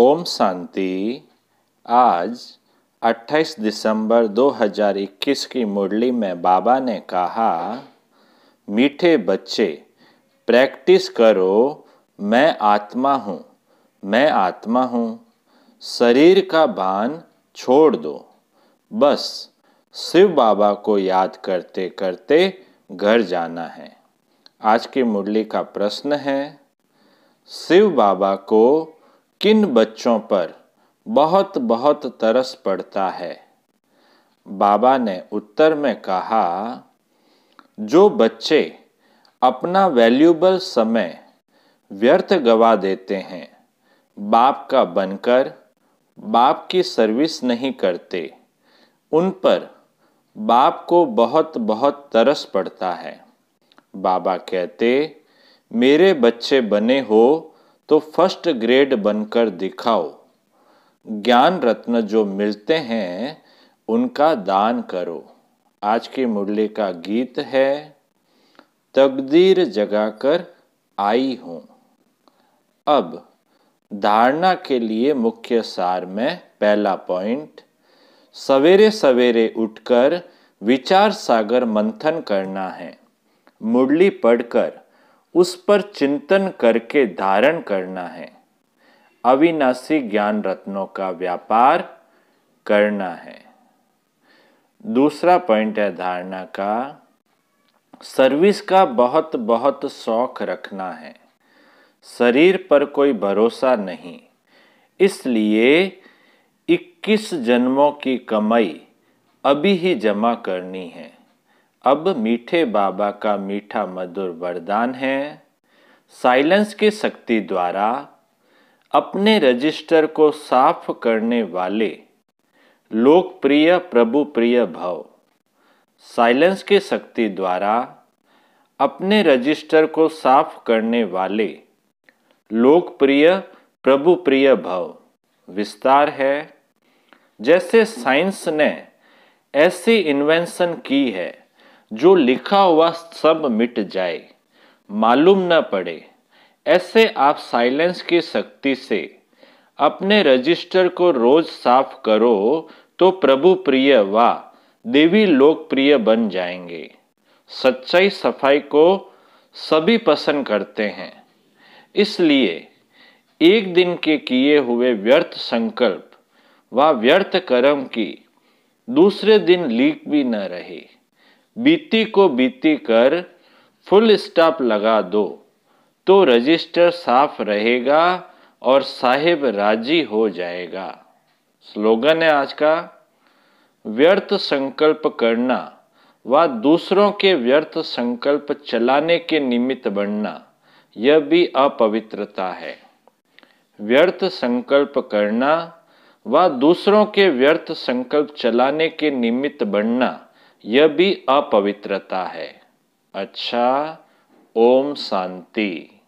ओम शांति आज 28 दिसंबर 2021 की मुरली में बाबा ने कहा मीठे बच्चे प्रैक्टिस करो मैं आत्मा हूँ मैं आत्मा हूँ शरीर का भान छोड़ दो बस शिव बाबा को याद करते करते घर जाना है आज की मुरली का प्रश्न है शिव बाबा को किन बच्चों पर बहुत बहुत तरस पड़ता है बाबा ने उत्तर में कहा जो बच्चे अपना वैल्यूबल समय व्यर्थ गवा देते हैं बाप का बनकर बाप की सर्विस नहीं करते उन पर बाप को बहुत बहुत तरस पड़ता है बाबा कहते मेरे बच्चे बने हो तो फर्स्ट ग्रेड बनकर दिखाओ ज्ञान रत्न जो मिलते हैं उनका दान करो आज के मुरली का गीत है तकदीर जगाकर आई हूं अब धारणा के लिए मुख्य सार में पहला पॉइंट सवेरे सवेरे उठकर विचार सागर मंथन करना है मुरली पढ़कर उस पर चिंतन करके धारण करना है अविनाशी ज्ञान रत्नों का व्यापार करना है दूसरा पॉइंट है धारणा का सर्विस का बहुत बहुत शौक रखना है शरीर पर कोई भरोसा नहीं इसलिए 21 जन्मों की कमाई अभी ही जमा करनी है अब मीठे बाबा का मीठा मधुर वरदान है साइलेंस की शक्ति द्वारा अपने रजिस्टर को साफ करने वाले लोकप्रिय प्रभु प्रिय भव साइलेंस की शक्ति द्वारा अपने रजिस्टर को साफ करने वाले लोकप्रिय प्रभु प्रिय भाव विस्तार है जैसे साइंस ने ऐसी इन्वेंशन की है जो लिखा हुआ सब मिट जाए मालूम न पड़े ऐसे आप साइलेंस की शक्ति से अपने रजिस्टर को रोज साफ करो तो प्रभु प्रिय व देवी लोकप्रिय बन जाएंगे सच्चाई सफाई को सभी पसंद करते हैं इसलिए एक दिन के किए हुए व्यर्थ संकल्प व व्यर्थ कर्म की दूसरे दिन लीक भी न रहे बीती को बीती कर फुल स्टॉप लगा दो तो रजिस्टर साफ रहेगा और साहिब राजी हो जाएगा स्लोगन है आज का व्यर्थ संकल्प करना व दूसरों के व्यर्थ संकल्प चलाने के निमित्त बनना यह भी अपवित्रता है व्यर्थ संकल्प करना व दूसरों के व्यर्थ संकल्प चलाने के निमित्त बनना यह भी अपवित्रता है अच्छा ओम शांति